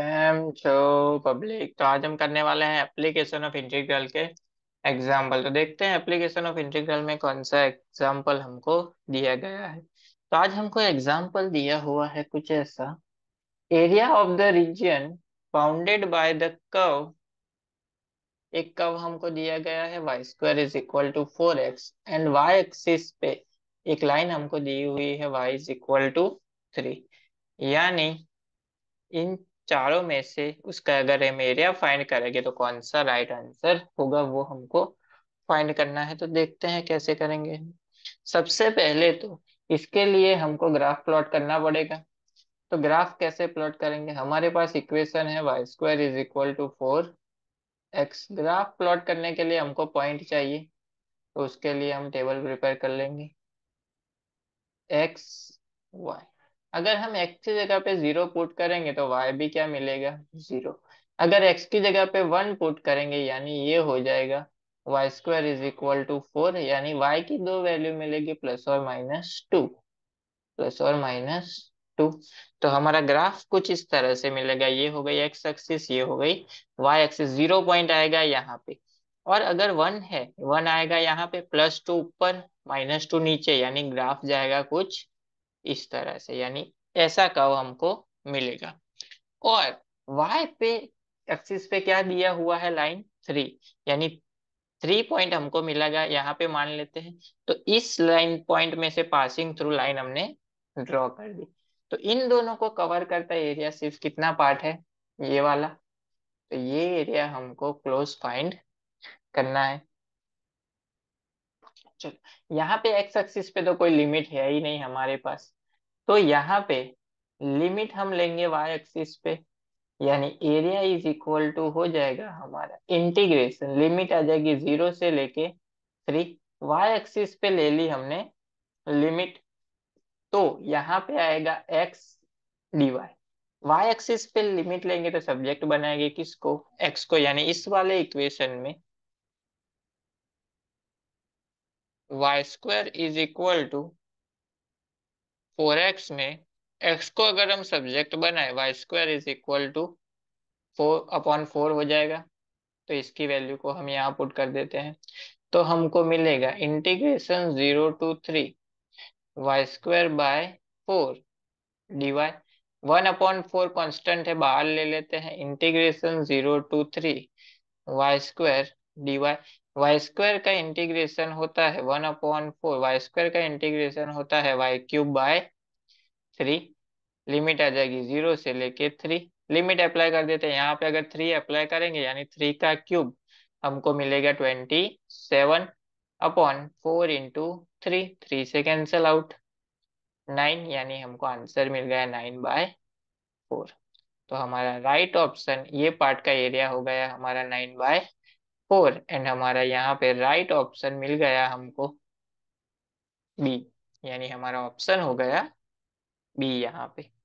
हम जो पब्लिक तो आज हम करने वाले हैं एप्लीकेशन ऑफ इंटीग्रल के एग्जाम्पल तो देखते हैं एप्लीकेशन ऑफ इंटीग्रल में कौन सा एग्जाम्पल हमको दिया गया है तो आज हमको एग्जाम्पल दिया हुआ है कुछ ऐसा area of the region bounded by the curve एक कर्व हमको दिया गया है y square is equal to four x and y axis पे एक लाइन हमको दी हुई है y is equal to three यानी इन चारों में से उसका अगर हम एरिया फाइंड करेंगे तो कौन सा राइट आंसर होगा वो हमको फाइंड करना है तो देखते हैं कैसे करेंगे सबसे पहले तो इसके लिए हमको ग्राफ प्लॉट करना पड़ेगा तो ग्राफ कैसे प्लॉट करेंगे हमारे पास इक्वेशन है y square is equal to four x graph plot करने के लिए हमको पॉइंट चाहिए तो उसके लिए हम टेबल प्रिपेयर कर लेंगे एक्स वाई अगर हम x की जगह पे जीरो पुट करेंगे तो y भी क्या मिलेगा जीरो अगर x की जगह पे वन पुट करेंगे यानी ये हो जाएगा y square is equal to four यानी y की दो वैल्यू मिलेगी प्लस और माइनस टू प्लस और माइनस टू तो हमारा ग्राफ कुछ इस तरह से मिलेगा ये हो गई एक्स एक्सिस ये हो गई वाई एक्सिस जीरो पॉइंट आएगा यहाँ पे और अगर वन है वन आएगा यहाँ पे प्लस टू ऊपर माइनस टू नीचे यानी ग्राफ जाएगा कुछ इस तरह से यानी ऐसा कव हमको मिलेगा और वाई पे एक्सिस पे क्या दिया हुआ है लाइन थ्री यानी थ्री पॉइंट हमको मिलेगा यहाँ पे मान लेते हैं तो इस लाइन पॉइंट में से पासिंग थ्रू लाइन हमने ड्रॉ कर दी तो इन दोनों को कवर करता एरिया सिर्फ कितना पार्ट है ये वाला तो ये एरिया हमको क्लोज फाइंड करना है चलो यहाँ पे एक्स एक्सिस पे तो कोई लिमिट है ही नहीं हमारे पास तो यहाँ पे लिमिट हम लेंगे वाई एक्सिस पे यानी एरिया इज इक्वल टू हो जाएगा हमारा इंटीग्रेशन लिमिट आ जाएगी जीरो से लेके थ्री वाई एक्सिस पे ले ली हमने लिमिट तो यहाँ पे आएगा x d y y axis पे लिमिट लेंगे तो सब्जेक्ट बनाएंगे किसको एक्स को यानी इस वाले इक्वेशन में y square is equal to four x में एक्स को अगर हम सब्जेक्ट बनाए y square is equal to four upon four हो जाएगा तो इसकी वैल्यू को हम यहाँ पुट कर देते हैं तो हमको मिलेगा integration zero to three y square by four dy one upon four constant है बाहर ले लेते हैं integration zero to three y square dy y square का इंटीग्रेशन होता है one upon four y square का इंटीग्रेशन होता है y cube by three limit आ जाएगी जीरो से लेके थ्री लिमिट अप्लाई कर देते हैं यहाँ पे अगर थ्री अप्लाई करेंगे यानी थ्री का क्यूब हमको मिलेगा twenty seven upon four into three three से कैंसल आउट नाइन यानी हमको आंसर मिल गया नाइन बाय फोर तो हमारा राइट ऑप्शन ये पार्ट का एरिया हो गया हमारा नाइन बाय फोर एंड हमारा यहाँ पे राइट ऑप्शन मिल गया हमको बी यानी हमारा ऑप्शन हो गया बी यहाँ पे